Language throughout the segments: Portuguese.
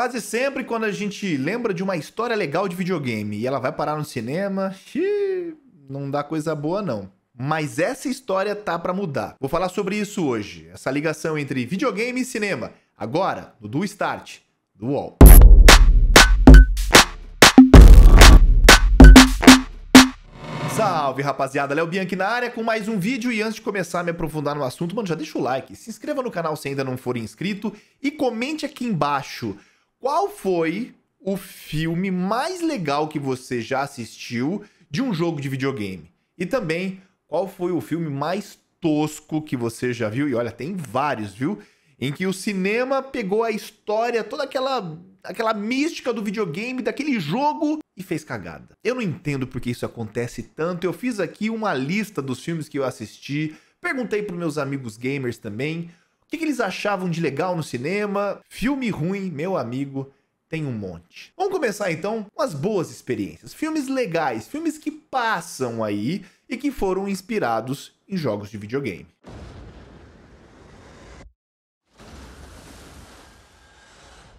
Quase sempre quando a gente lembra de uma história legal de videogame e ela vai parar no cinema, xiii, não dá coisa boa não. Mas essa história tá para mudar. Vou falar sobre isso hoje, essa ligação entre videogame e cinema. Agora, no Do Start, do UOL. Salve rapaziada, Léo Bianchi na área com mais um vídeo e antes de começar a me aprofundar no assunto, mano, já deixa o like, se inscreva no canal se ainda não for inscrito e comente aqui embaixo qual foi o filme mais legal que você já assistiu de um jogo de videogame? E também, qual foi o filme mais tosco que você já viu? E olha, tem vários, viu? Em que o cinema pegou a história, toda aquela aquela mística do videogame, daquele jogo e fez cagada. Eu não entendo porque isso acontece tanto. Eu fiz aqui uma lista dos filmes que eu assisti, perguntei para meus amigos gamers também o que, que eles achavam de legal no cinema? Filme ruim, meu amigo, tem um monte. Vamos começar então com as boas experiências, filmes legais, filmes que passam aí e que foram inspirados em jogos de videogame.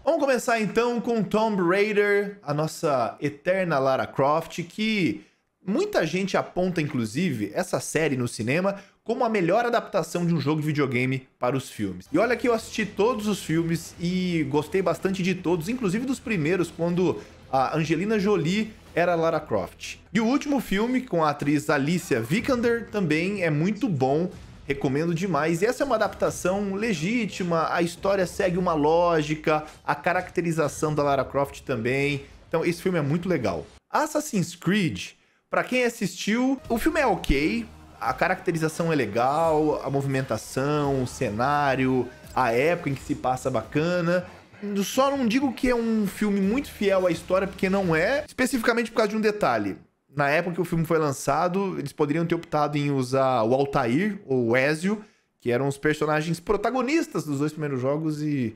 Vamos começar então com Tomb Raider, a nossa eterna Lara Croft, que muita gente aponta inclusive essa série no cinema como a melhor adaptação de um jogo de videogame para os filmes. E olha que eu assisti todos os filmes e gostei bastante de todos, inclusive dos primeiros, quando a Angelina Jolie era Lara Croft. E o último filme, com a atriz Alicia Vikander, também é muito bom, recomendo demais. E essa é uma adaptação legítima, a história segue uma lógica, a caracterização da Lara Croft também. Então esse filme é muito legal. Assassin's Creed, para quem assistiu, o filme é ok, a caracterização é legal, a movimentação, o cenário, a época em que se passa bacana. Só não digo que é um filme muito fiel à história, porque não é, especificamente por causa de um detalhe. Na época que o filme foi lançado, eles poderiam ter optado em usar o Altair ou o Ezio, que eram os personagens protagonistas dos dois primeiros jogos, e,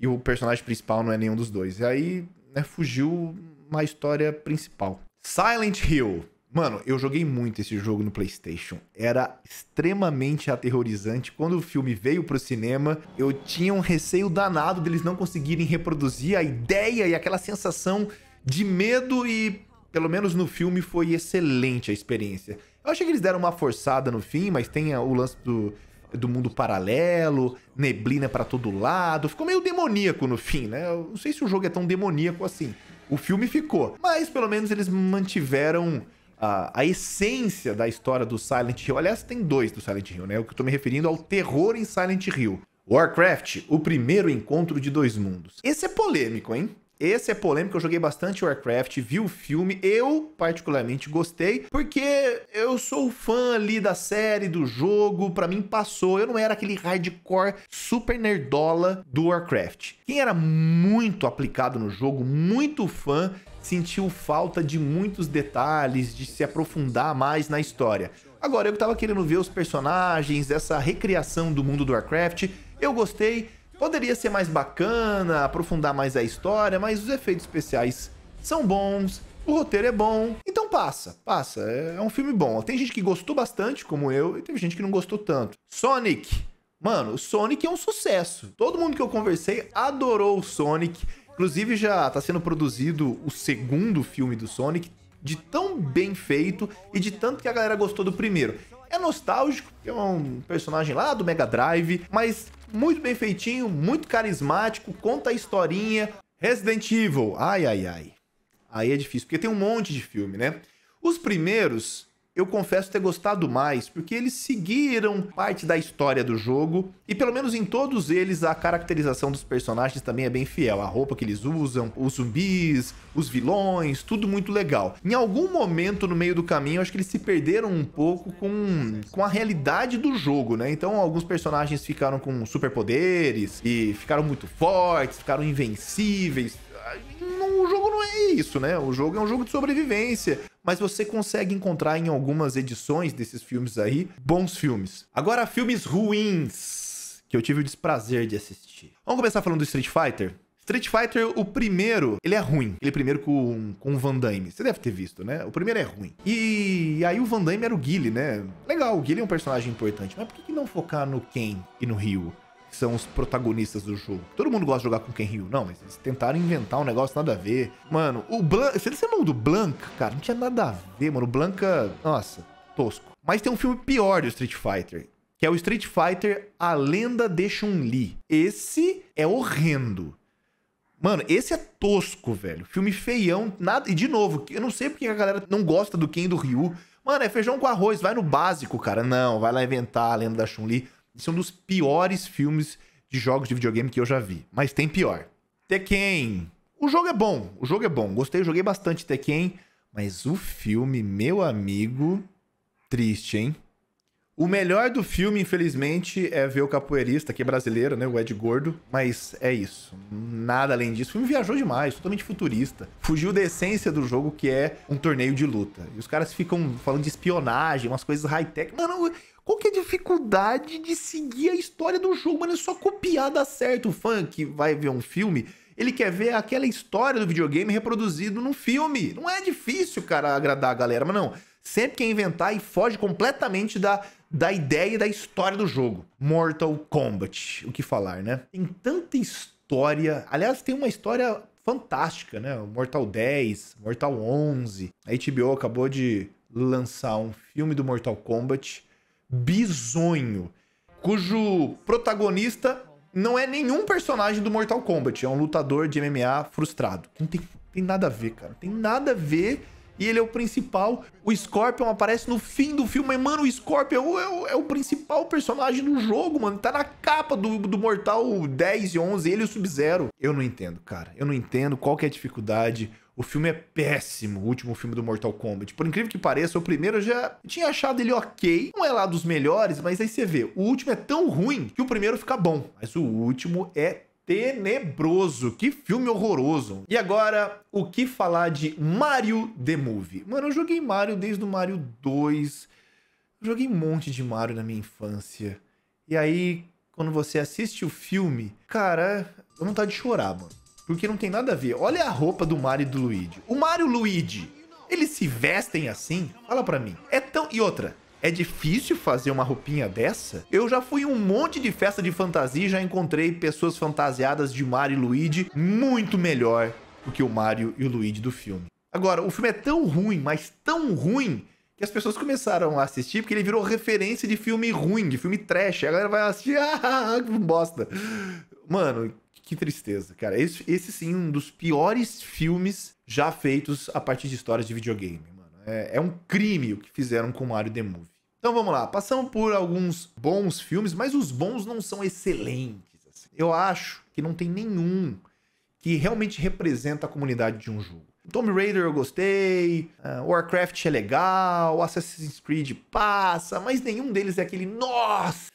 e o personagem principal não é nenhum dos dois. E aí né, fugiu uma história principal. Silent Hill. Mano, eu joguei muito esse jogo no PlayStation. Era extremamente aterrorizante. Quando o filme veio pro cinema, eu tinha um receio danado deles não conseguirem reproduzir a ideia e aquela sensação de medo e pelo menos no filme foi excelente a experiência. Eu achei que eles deram uma forçada no fim, mas tem o lance do, do mundo paralelo, neblina para todo lado. Ficou meio demoníaco no fim, né? Eu não sei se o jogo é tão demoníaco assim. O filme ficou, mas pelo menos eles mantiveram a, a essência da história do Silent Hill. Aliás, tem dois do Silent Hill, né? O que eu tô me referindo ao é terror em Silent Hill. Warcraft, o primeiro encontro de dois mundos. Esse é polêmico, hein? Esse é polêmico, eu joguei bastante Warcraft, vi o filme, eu particularmente gostei, porque eu sou fã ali da série, do jogo, para mim passou. Eu não era aquele hardcore super nerdola do Warcraft. Quem era muito aplicado no jogo, muito fã, sentiu falta de muitos detalhes, de se aprofundar mais na história. Agora, eu tava querendo ver os personagens, essa recriação do mundo do Warcraft, eu gostei Poderia ser mais bacana, aprofundar mais a história, mas os efeitos especiais são bons, o roteiro é bom. Então passa, passa. É, é um filme bom. Tem gente que gostou bastante, como eu, e teve gente que não gostou tanto. Sonic. Mano, o Sonic é um sucesso. Todo mundo que eu conversei adorou o Sonic. Inclusive, já está sendo produzido o segundo filme do Sonic, de tão bem feito e de tanto que a galera gostou do primeiro. É nostálgico, é um personagem lá do Mega Drive, mas muito bem feitinho, muito carismático, conta a historinha. Resident Evil, ai ai ai. Aí é difícil, porque tem um monte de filme, né? Os primeiros eu confesso ter gostado mais, porque eles seguiram parte da história do jogo e pelo menos em todos eles a caracterização dos personagens também é bem fiel, a roupa que eles usam, os zumbis, os vilões, tudo muito legal. Em algum momento no meio do caminho, acho que eles se perderam um pouco com, com a realidade do jogo, né? Então alguns personagens ficaram com superpoderes e ficaram muito fortes, ficaram invencíveis, ah, o jogo não é isso, né? O jogo é um jogo de sobrevivência mas você consegue encontrar em algumas edições desses filmes aí bons filmes. Agora, filmes ruins que eu tive o desprazer de assistir. Vamos começar falando do Street Fighter? Street Fighter, o primeiro, ele é ruim. Ele é primeiro com, com o Van Damme. Você deve ter visto, né? O primeiro é ruim. E aí o Van Damme era o Guile, né? Legal, o Guile é um personagem importante. Mas por que não focar no Ken e no Ryu? que são os protagonistas do jogo. Todo mundo gosta de jogar com Ken Ryu, não, mas eles tentaram inventar um negócio nada a ver. Mano, o Blanca. Você lembra do Blanca, cara? Não tinha nada a ver, mano. O Blanca. Nossa, tosco. Mas tem um filme pior do Street Fighter. Que é o Street Fighter A Lenda de Chun-Li. Esse é horrendo. Mano, esse é tosco, velho. Filme feião, nada. E de novo, eu não sei porque a galera não gosta do Ken e do Ryu. Mano, é feijão com arroz, vai no básico, cara. Não, vai lá inventar a lenda da Chun-Li. Esse é um dos piores filmes de jogos de videogame que eu já vi. Mas tem pior. Tekken. O jogo é bom. O jogo é bom. Gostei, joguei bastante Tekken. Mas o filme, meu amigo. Triste, hein? O melhor do filme, infelizmente, é ver o capoeirista, que é brasileiro, né? O Ed Gordo. Mas é isso. Nada além disso. O filme viajou demais, totalmente futurista. Fugiu da essência do jogo, que é um torneio de luta. E os caras ficam falando de espionagem, umas coisas high-tech. Mano, qual que é a dificuldade de seguir a história do jogo, mano? É só copiar, dá certo. O fã que vai ver um filme, ele quer ver aquela história do videogame reproduzido num filme. Não é difícil, cara, agradar a galera, mas não. Sempre quer inventar e foge completamente da, da ideia e da história do jogo. Mortal Kombat, o que falar, né? Tem tanta história. Aliás, tem uma história fantástica, né? Mortal 10, Mortal 11. A HBO acabou de lançar um filme do Mortal Kombat bizonho, cujo protagonista não é nenhum personagem do Mortal Kombat, é um lutador de MMA frustrado. Não tem, tem nada a ver, cara. Tem nada a ver. E ele é o principal. O Scorpion aparece no fim do filme. Mas, mano, o Scorpion é o, é o, principal personagem do jogo, mano. Tá na capa do, do Mortal 10 e 11, ele e o Sub-Zero. Eu não entendo, cara. Eu não entendo qual que é a dificuldade. O filme é péssimo, o último filme do Mortal Kombat. Por incrível que pareça, o primeiro eu já tinha achado ele ok. Não é lá dos melhores, mas aí você vê, o último é tão ruim que o primeiro fica bom. Mas o último é tenebroso. Que filme horroroso. E agora, o que falar de Mario The Movie? Mano, eu joguei Mario desde o Mario 2. Eu joguei um monte de Mario na minha infância. E aí, quando você assiste o filme, cara, dá vontade de chorar, mano. Porque não tem nada a ver. Olha a roupa do Mario e do Luigi. O Mario e o Luigi, eles se vestem assim? Fala pra mim. É tão... E outra, é difícil fazer uma roupinha dessa? Eu já fui em um monte de festa de fantasia e já encontrei pessoas fantasiadas de Mario e Luigi muito melhor do que o Mario e o Luigi do filme. Agora, o filme é tão ruim, mas tão ruim, que as pessoas começaram a assistir porque ele virou referência de filme ruim, de filme trash. A galera vai assistir, ah, que bosta. Mano, que tristeza, cara. Esse, esse sim, um dos piores filmes já feitos a partir de histórias de videogame, mano. É, é um crime o que fizeram com Mario The Movie. Então vamos lá, passamos por alguns bons filmes, mas os bons não são excelentes. Assim. Eu acho que não tem nenhum que realmente representa a comunidade de um jogo. Tomb Raider eu gostei, uh, Warcraft é legal, Assassin's Creed passa, mas nenhum deles é aquele, nossa,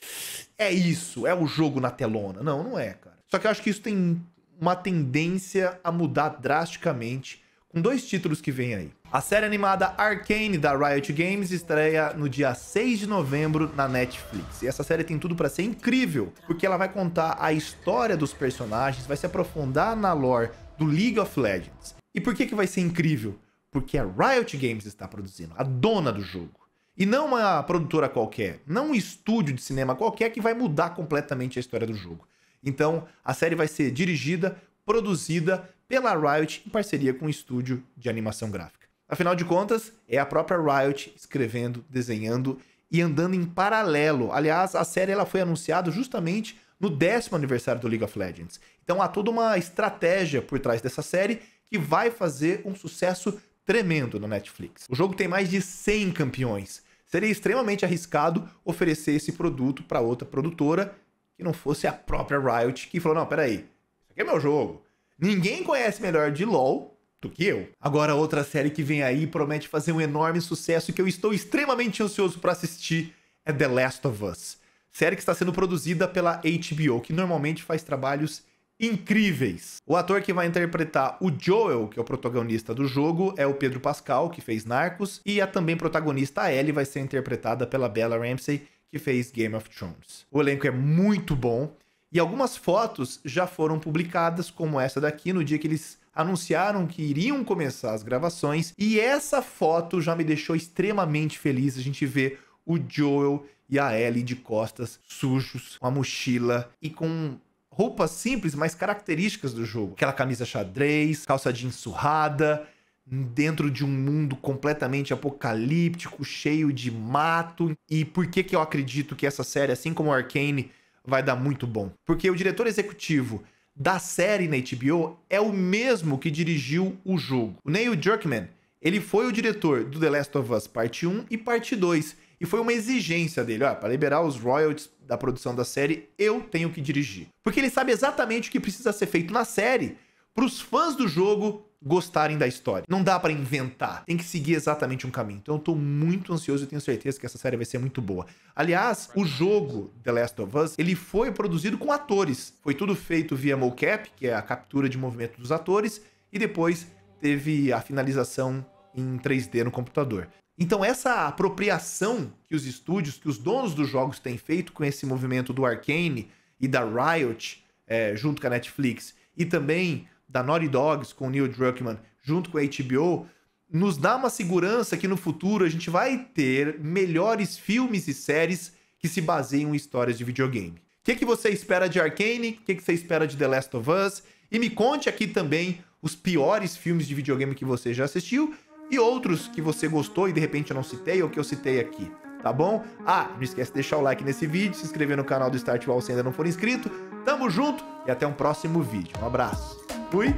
é isso, é o jogo na telona. Não, não é, cara. Só que eu acho que isso tem uma tendência a mudar drasticamente com dois títulos que vem aí. A série animada Arcane da Riot Games estreia no dia 6 de novembro na Netflix. E essa série tem tudo para ser incrível, porque ela vai contar a história dos personagens, vai se aprofundar na lore do League of Legends. E por que que vai ser incrível? Porque a Riot Games está produzindo, a dona do jogo. E não uma produtora qualquer, não um estúdio de cinema qualquer que vai mudar completamente a história do jogo. Então, a série vai ser dirigida, produzida pela Riot em parceria com o um estúdio de animação gráfica. Afinal de contas, é a própria Riot escrevendo, desenhando e andando em paralelo. Aliás, a série ela foi anunciada justamente no décimo aniversário do League of Legends. Então há toda uma estratégia por trás dessa série que vai fazer um sucesso tremendo na Netflix. O jogo tem mais de 100 campeões. Seria extremamente arriscado oferecer esse produto para outra produtora que não fosse a própria Riot que falou: não, peraí, isso aqui é meu jogo. Ninguém conhece melhor de LoL do que eu. Agora, outra série que vem aí promete fazer um enorme sucesso e que eu estou extremamente ansioso para assistir é The Last of Us. Série que está sendo produzida pela HBO, que normalmente faz trabalhos incríveis. O ator que vai interpretar o Joel, que é o protagonista do jogo, é o Pedro Pascal, que fez Narcos, e a também protagonista Ellie vai ser interpretada pela Bella Ramsey, que fez Game of Thrones. O elenco é muito bom e algumas fotos já foram publicadas, como essa daqui, no dia que eles anunciaram que iriam começar as gravações. E essa foto já me deixou extremamente feliz. A gente vê o Joel e a Ellie de costas, sujos, com a mochila e com roupas simples, mas características do jogo. Aquela camisa xadrez, calça jeans surrada, dentro de um mundo completamente apocalíptico, cheio de mato. E por que, que eu acredito que essa série, assim como Arcane, vai dar muito bom? Porque o diretor executivo da série na HBO é o mesmo que dirigiu o jogo. O Neil Jerkman, ele foi o diretor do The Last of Us Parte 1 e Parte 2. E foi uma exigência dele, ó, para liberar os royalties da produção da série, eu tenho que dirigir. Porque ele sabe exatamente o que precisa ser feito na série para os fãs do jogo gostarem da história. Não dá para inventar, tem que seguir exatamente um caminho. Então eu tô muito ansioso e tenho certeza que essa série vai ser muito boa. Aliás, o jogo The Last of Us, ele foi produzido com atores. Foi tudo feito via mocap, que é a captura de movimento dos atores, e depois teve a finalização em 3D no computador. Então essa apropriação que os estúdios, que os donos dos jogos têm feito com esse movimento do Arkane e da Riot é, junto com a Netflix e também da Naughty Dogs com o Neil Druckmann junto com a HBO nos dá uma segurança que no futuro a gente vai ter melhores filmes e séries que se baseiam em histórias de videogame. O que, é que você espera de Arcane? O que, é que você espera de The Last of Us? E me conte aqui também os piores filmes de videogame que você já assistiu e outros que você gostou e de repente eu não citei ou que eu citei aqui, tá bom? Ah, não esquece de deixar o like nesse vídeo, se inscrever no canal do Start se ainda não for inscrito. Tamo junto e até um próximo vídeo. Um abraço. Fui!